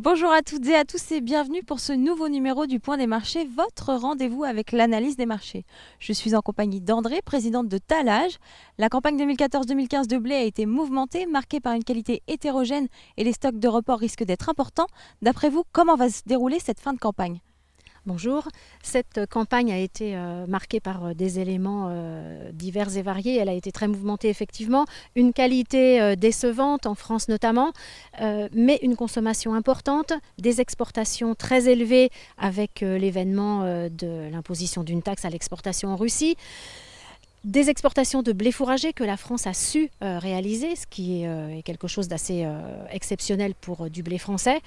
Bonjour à toutes et à tous et bienvenue pour ce nouveau numéro du Point des marchés, votre rendez-vous avec l'analyse des marchés. Je suis en compagnie d'André, présidente de Talage. La campagne 2014-2015 de blé a été mouvementée, marquée par une qualité hétérogène et les stocks de report risquent d'être importants. D'après vous, comment va se dérouler cette fin de campagne Bonjour. Cette campagne a été euh, marquée par euh, des éléments euh, divers et variés. Elle a été très mouvementée, effectivement. Une qualité décevante, en France notamment, mais une consommation importante, des exportations très élevées avec l'événement de l'imposition d'une taxe à l'exportation en Russie des exportations de blé fourragé que la France a su réaliser, ce qui est, quelque chose d'assez exceptionnel pour du blé français.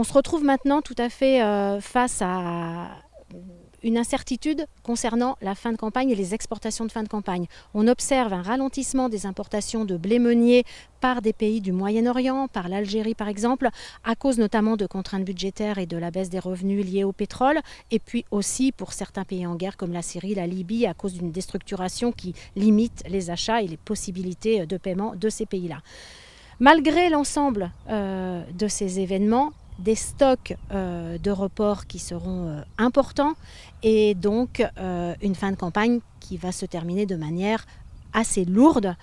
On se retrouve maintenant tout à fait euh, face à une incertitude concernant la fin de campagne et les exportations de fin de campagne. On observe un ralentissement des importations de blé meunier par des pays du Moyen-Orient, par l'Algérie par exemple, à cause notamment de contraintes budgétaires et de la baisse des revenus liés au pétrole, et puis aussi pour certains pays en guerre comme la Syrie, la Libye, à cause d'une déstructuration qui limite les achats et les possibilités de paiement de ces pays-là. Malgré l'ensemble euh, de ces événements, des stocks euh, de report qui seront euh, importants et donc euh, une fin de campagne qui va se terminer de manière assez lourde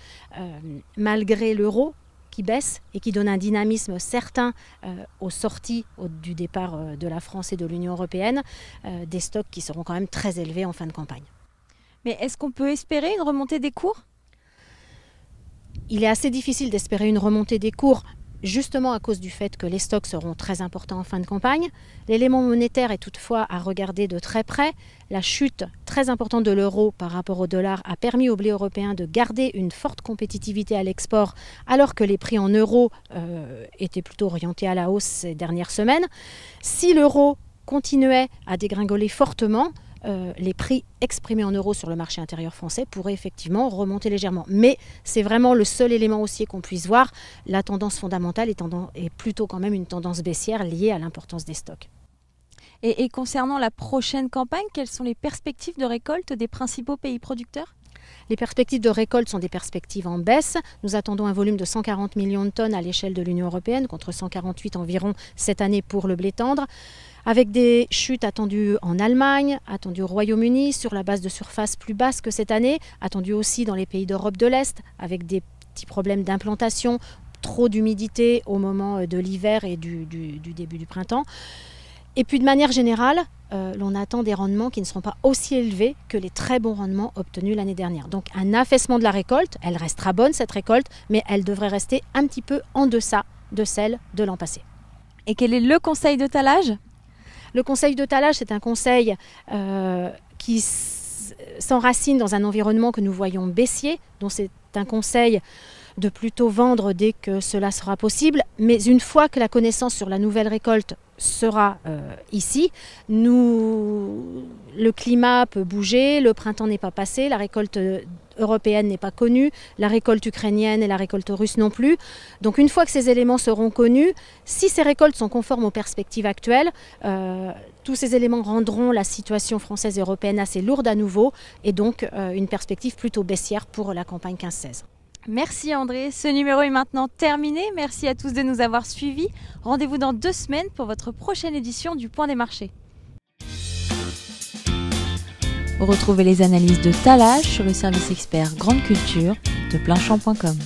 malgré l'euro qui baisse et qui donne un dynamisme certain aux sorties du départ de la France et de l'Union européenne, des stocks qui seront quand même très élevés en fin de campagne. Mais est-ce qu'on peut espérer une remontée des cours il est assez difficile d'espérer une remontée des cours, justement à cause du fait que les stocks seront très importants en fin de campagne. L'élément monétaire est toutefois à regarder de très près. La chute très importante de l'euro par rapport au dollar a permis au blé européen de garder une forte compétitivité à l'export alors que les prix en euros euh, étaient plutôt orientés à la hausse ces dernières semaines. Si l'euro continuait à dégringoler fortement, euh, les prix exprimés en euros sur le marché intérieur français pourraient effectivement remonter légèrement. Mais c'est vraiment le seul élément haussier qu'on puisse voir. La tendance fondamentale est, plutôt quand même une tendance baissière liée à l'importance des stocks. et, concernant la prochaine campagne, quelles sont les perspectives de récolte des principaux pays producteurs les perspectives de récolte sont des perspectives en baisse. Nous attendons un volume de 140 millions de tonnes à l'échelle de l'Union européenne, contre 148 environ cette année pour le blé tendre, avec des chutes attendues en Allemagne, attendues au Royaume-Uni, sur la base de surface plus basse que cette année, attendues aussi dans les pays d'Europe de l'Est, avec des petits problèmes d'implantation, trop d'humidité au moment euh, de l'hiver et du début du printemps. Et puis de manière générale, on euh, l'on attend des rendements qui ne seront pas aussi élevés que les très bons rendements obtenus l'année dernière. Donc un affaissement de la récolte, elle restera bonne cette récolte, mais elle devrait rester un petit peu en deçà de celle de l'an passé. Et quel est le conseil de talage Le conseil de talage, c'est un conseil euh, qui s'enracine dans un environnement que nous voyons baissier, donc c'est un conseil de plutôt vendre dès que cela sera possible, mais une fois que la connaissance sur la nouvelle récolte sera euh, ici. Nous, le climat peut bouger, le printemps n'est pas passé, la récolte européenne n'est pas connue, la récolte ukrainienne et la récolte russe non plus. Donc une fois que ces éléments seront connus, si ces récoltes sont conformes aux perspectives actuelles, euh, tous ces éléments rendront la situation française et européenne assez lourde à nouveau et donc euh, une perspective plutôt baissière pour la campagne 15-16. Merci André, ce numéro est maintenant terminé. Merci à tous de nous avoir suivis. Rendez-vous dans deux semaines pour votre prochaine édition du Point des marchés. Retrouvez les analyses de Talage sur le service expert Grande Culture de planchamp.com.